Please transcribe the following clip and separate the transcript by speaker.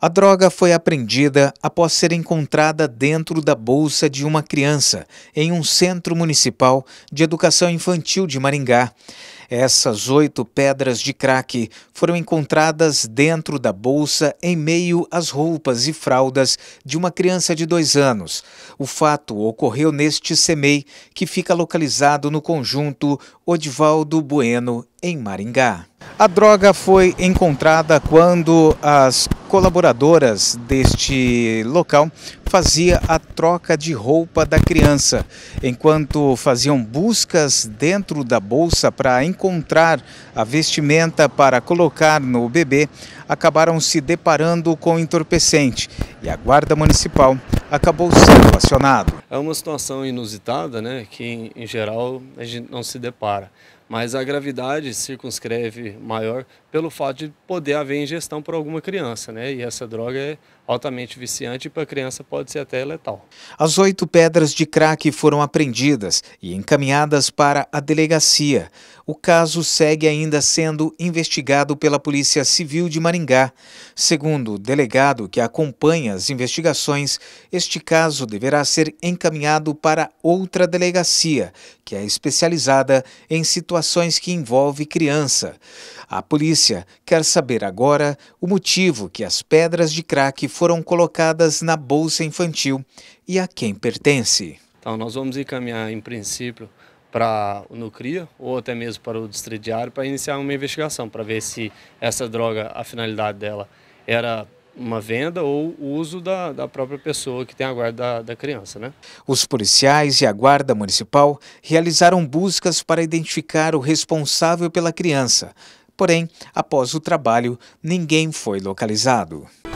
Speaker 1: A droga foi apreendida após ser encontrada dentro da bolsa de uma criança em um centro municipal de educação infantil de Maringá. Essas oito pedras de crack foram encontradas dentro da bolsa em meio às roupas e fraldas de uma criança de dois anos. O fato ocorreu neste CEMEI, que fica localizado no conjunto Odivaldo Bueno, em Maringá. A droga foi encontrada quando as colaboradoras deste local fazia a troca de roupa da criança, enquanto faziam buscas dentro da bolsa para encontrar a vestimenta para colocar no bebê, acabaram se deparando com entorpecente e a guarda municipal acabou sendo acionado.
Speaker 2: É uma situação inusitada, né, que em geral a gente não se depara. Mas a gravidade circunscreve maior pelo fato de poder haver ingestão por alguma criança, né? E essa droga é altamente viciante e para a criança pode ser até letal.
Speaker 1: As oito pedras de crack foram apreendidas e encaminhadas para a delegacia. O caso segue ainda sendo investigado pela Polícia Civil de Maringá. Segundo o delegado que acompanha as investigações, este caso deverá ser encaminhado para outra delegacia, que é especializada em situações situações que envolvem criança. A polícia quer saber agora o motivo que as pedras de crack foram colocadas na bolsa infantil e a quem pertence.
Speaker 2: Então, nós vamos encaminhar, em princípio, para o Nucria ou até mesmo para o Distrito Diário para iniciar uma investigação, para ver se essa droga, a finalidade dela era uma venda ou uso da, da própria pessoa que tem a guarda da, da criança. Né? Os
Speaker 1: policiais e a guarda municipal realizaram buscas para identificar o responsável pela criança. Porém, após o trabalho, ninguém foi localizado.